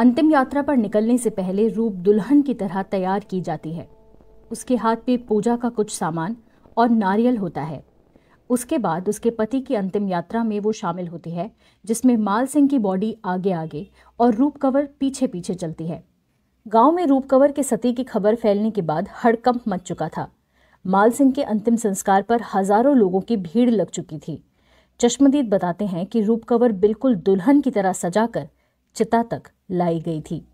अंतिम यात्रा पर निकलने से पहले रूप दुल्हन की तरह तैयार की जाती है उसके हाथ पे पूजा का कुछ सामान और नारियल होता है उसके बाद उसके पति की अंतिम यात्रा में वो शामिल होती है जिसमें माल सिंह की बॉडी आगे आगे और रूप कवर पीछे पीछे चलती है गांव में रूप कवर के सती की खबर फैलने के बाद हड़कंप मच चुका था माल सिंह के अंतिम संस्कार पर हजारों लोगों की भीड़ लग चुकी थी चश्मदीद बताते हैं कि रूप कवर बिल्कुल दुल्हन की तरह सजाकर चिता तक लाई गई थी